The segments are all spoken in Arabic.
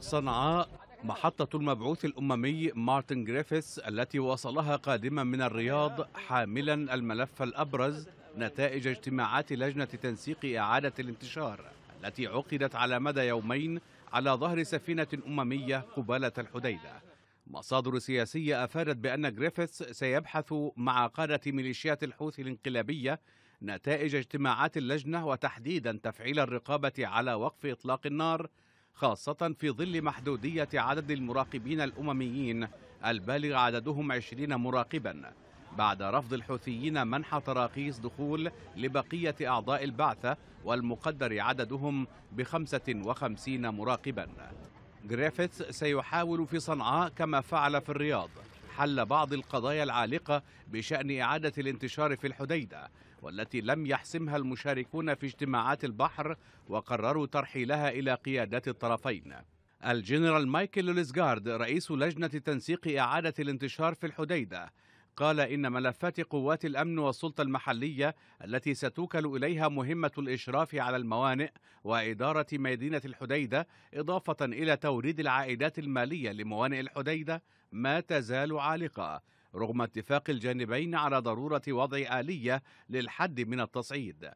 صنعاء محطة المبعوث الأممي مارتن جريفيث التي وصلها قادما من الرياض حاملا الملف الأبرز نتائج اجتماعات لجنة تنسيق إعادة الانتشار التي عقدت على مدى يومين على ظهر سفينة أممية قبالة الحديدة مصادر سياسية أفادت بأن جريفيث سيبحث مع قادة ميليشيات الحوثي الانقلابية نتائج اجتماعات اللجنة وتحديدا تفعيل الرقابة على وقف إطلاق النار خاصة في ظل محدودية عدد المراقبين الأمميين البالغ عددهم 20 مراقبا بعد رفض الحوثيين منح تراخيص دخول لبقية أعضاء البعثة والمقدر عددهم ب 55 مراقبا جريفيث سيحاول في صنعاء كما فعل في الرياض حل بعض القضايا العالقة بشأن إعادة الانتشار في الحديدة والتي لم يحسمها المشاركون في اجتماعات البحر وقرروا ترحيلها إلى قيادات الطرفين الجنرال مايكل لوليسغارد رئيس لجنة تنسيق إعادة الانتشار في الحديدة قال إن ملفات قوات الأمن والسلطة المحلية التي ستوكل إليها مهمة الإشراف على الموانئ وإدارة مدينة الحديدة إضافة إلى توريد العائدات المالية لموانئ الحديدة ما تزال عالقة رغم اتفاق الجانبين على ضرورة وضع آلية للحد من التصعيد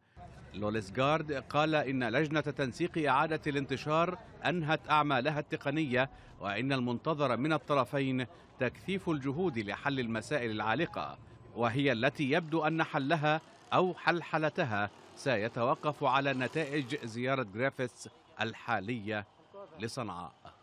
لوليسغارد قال إن لجنة تنسيق إعادة الانتشار أنهت أعمالها التقنية وإن المنتظر من الطرفين تكثيف الجهود لحل المسائل العالقة وهي التي يبدو أن حلها أو حلحلتها سيتوقف على نتائج زيارة جريفيث الحالية لصنعاء